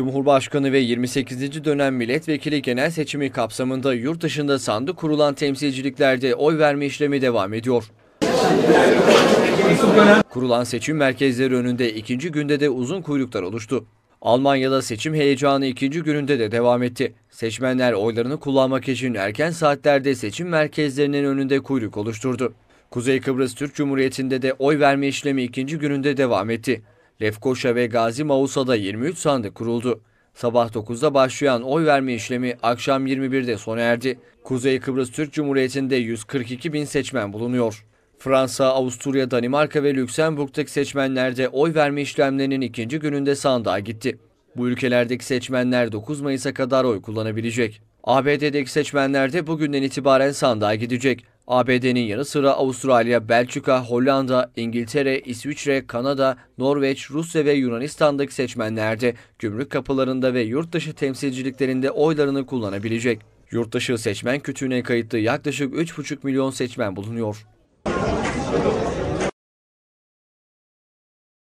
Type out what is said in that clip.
Cumhurbaşkanı ve 28. dönem milletvekili genel seçimi kapsamında yurt dışında sandık kurulan temsilciliklerde oy verme işlemi devam ediyor. Kurulan seçim merkezleri önünde ikinci günde de uzun kuyruklar oluştu. Almanya'da seçim heyecanı ikinci gününde de devam etti. Seçmenler oylarını kullanmak için erken saatlerde seçim merkezlerinin önünde kuyruk oluşturdu. Kuzey Kıbrıs Türk Cumhuriyeti'nde de oy verme işlemi ikinci gününde devam etti. Lefkoşa ve Gazi Mausa'da 23 sandık kuruldu. Sabah 9'da başlayan oy verme işlemi akşam 21'de sona erdi. Kuzey Kıbrıs Türk Cumhuriyeti'nde 142 bin seçmen bulunuyor. Fransa, Avusturya, Danimarka ve Lüksemburg'daki seçmenler de oy verme işlemlerinin ikinci gününde sandığa gitti. Bu ülkelerdeki seçmenler 9 Mayıs'a kadar oy kullanabilecek. ABD'deki seçmenler de bugünden itibaren sandığa gidecek. ABD'nin yanı sıra Avustralya, Belçika, Hollanda, İngiltere, İsviçre, Kanada, Norveç, Rusya ve Yunanistan'daki seçmenler de gümrük kapılarında ve yurtdışı temsilciliklerinde oylarını kullanabilecek. Yurtdışı seçmen kütüğüne kayıtlı yaklaşık 3,5 milyon seçmen bulunuyor.